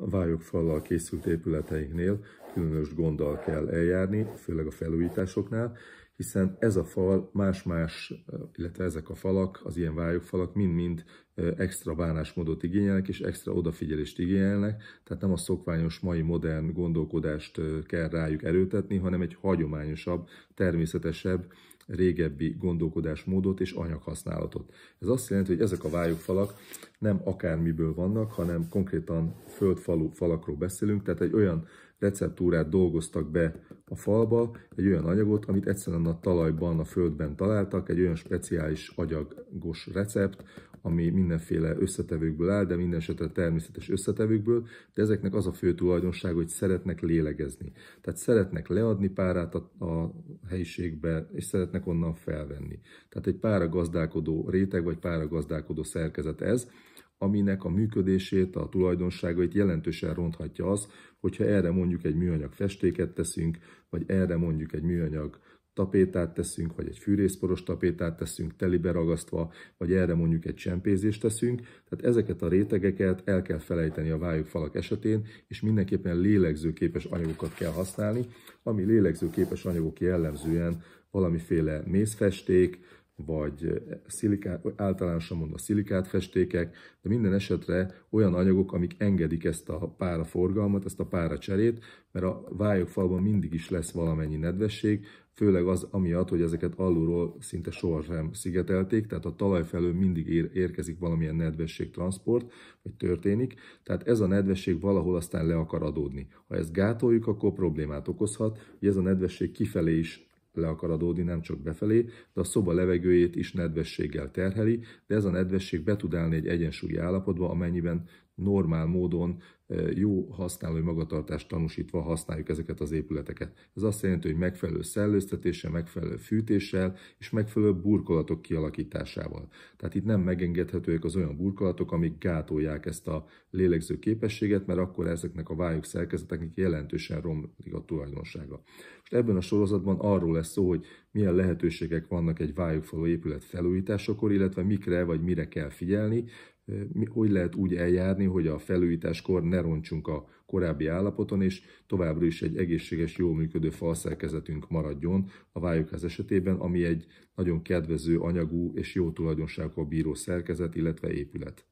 A fallal készült épületeinknél különös gonddal kell eljárni, főleg a felújításoknál, hiszen ez a fal más-más, illetve ezek a falak, az ilyen falak mind-mind extra bánásmódot igényelnek és extra odafigyelést igényelnek, tehát nem a szokványos mai modern gondolkodást kell rájuk erőtetni, hanem egy hagyományosabb, természetesebb, régebbi gondolkodásmódot és anyaghasználatot. Ez azt jelenti, hogy ezek a vályogfalak nem akármiből vannak, hanem konkrétan földfalú falakról beszélünk, tehát egy olyan receptúrát dolgoztak be a falba egy olyan anyagot, amit egyszerűen a talajban, a földben találtak, egy olyan speciális agyagos recept, ami mindenféle összetevőkből áll, de minden esetre természetes összetevőkből, de ezeknek az a fő tulajdonság, hogy szeretnek lélegezni. Tehát szeretnek leadni párát a, a helyiségbe, és szeretnek onnan felvenni. Tehát egy pára gazdálkodó réteg, vagy pára gazdálkodó szerkezet ez, aminek a működését, a tulajdonságait jelentősen ronthatja az, hogyha erre mondjuk egy műanyag festéket teszünk, vagy erre mondjuk egy műanyag tapétát teszünk, vagy egy fűrészporos tapétát teszünk telibe ragasztva, vagy erre mondjuk egy csempézést teszünk. Tehát ezeket a rétegeket el kell felejteni a vályogfalak esetén, és mindenképpen lélegzőképes anyagokat kell használni, ami lélegzőképes anyagok jellemzően valamiféle mézfesték vagy szilikát, általánosan mondva szilikátfestékek, de minden esetre olyan anyagok, amik engedik ezt a pára forgalmat, ezt a pára cserét, mert a falban mindig is lesz valamennyi nedvesség, főleg az amiatt, hogy ezeket alulról szinte sohasem szigetelték, tehát a talaj felől mindig ér, érkezik valamilyen nedvesség transport, vagy történik, tehát ez a nedvesség valahol aztán le akar adódni. Ha ezt gátoljuk, akkor problémát okozhat, hogy ez a nedvesség kifelé is le akar adódni, nem csak befelé, de a szoba levegőjét is nedvességgel terheli, de ez a nedvesség be tud állni egy egyensúlyi állapotba, amennyiben normál módon jó használói magatartást tanúsítva használjuk ezeket az épületeket. Ez azt jelenti, hogy megfelelő szellőztetéssel, megfelelő fűtéssel és megfelelő burkolatok kialakításával. Tehát itt nem megengedhetőek az olyan burkolatok, amik gátolják ezt a lélegző képességet, mert akkor ezeknek a vájuk szerkezeteknek jelentősen romlik a tulajdonsága. Most ebben a sorozatban arról lesz szó, hogy milyen lehetőségek vannak egy vájukfaló épület felújításakor, illetve mikre vagy mire kell figyelni, hogy lehet úgy eljárni, hogy a felújításkor ne roncsunk a korábbi állapoton, és továbbra is egy egészséges, jól működő falszerkezetünk maradjon a vályokház esetében, ami egy nagyon kedvező anyagú és jó tulajdonságokkal bíró szerkezet, illetve épület.